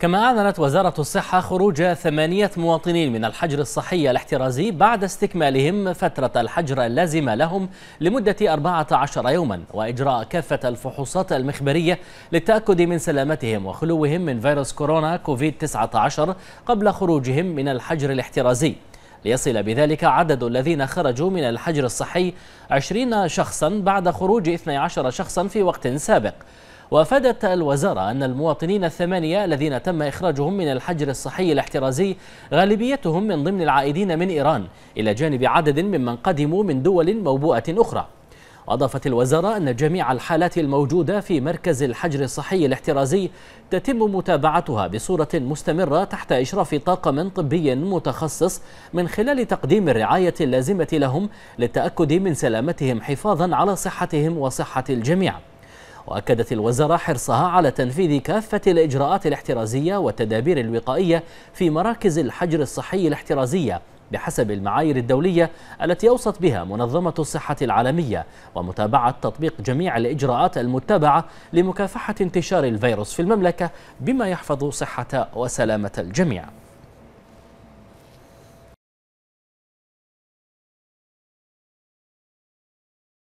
كما أعلنت وزارة الصحة خروج ثمانية مواطنين من الحجر الصحي الاحترازي بعد استكمالهم فترة الحجر اللازمة لهم لمدة 14 يوما وإجراء كافة الفحوصات المخبرية للتأكد من سلامتهم وخلوهم من فيروس كورونا كوفيد-19 قبل خروجهم من الحجر الاحترازي ليصل بذلك عدد الذين خرجوا من الحجر الصحي 20 شخصا بعد خروج 12 شخصا في وقت سابق وافادت الوزارة أن المواطنين الثمانية الذين تم إخراجهم من الحجر الصحي الاحترازي غالبيتهم من ضمن العائدين من إيران إلى جانب عدد ممن قدموا من دول موبوءة أخرى وأضافت الوزارة أن جميع الحالات الموجودة في مركز الحجر الصحي الاحترازي تتم متابعتها بصورة مستمرة تحت إشراف طاقم طبي متخصص من خلال تقديم الرعاية اللازمة لهم للتأكد من سلامتهم حفاظا على صحتهم وصحة الجميع وأكدت الوزارة حرصها على تنفيذ كافة الإجراءات الاحترازية والتدابير الوقائية في مراكز الحجر الصحي الاحترازية بحسب المعايير الدولية التي أوصت بها منظمة الصحة العالمية ومتابعة تطبيق جميع الإجراءات المتبعة لمكافحة انتشار الفيروس في المملكة بما يحفظ صحة وسلامة الجميع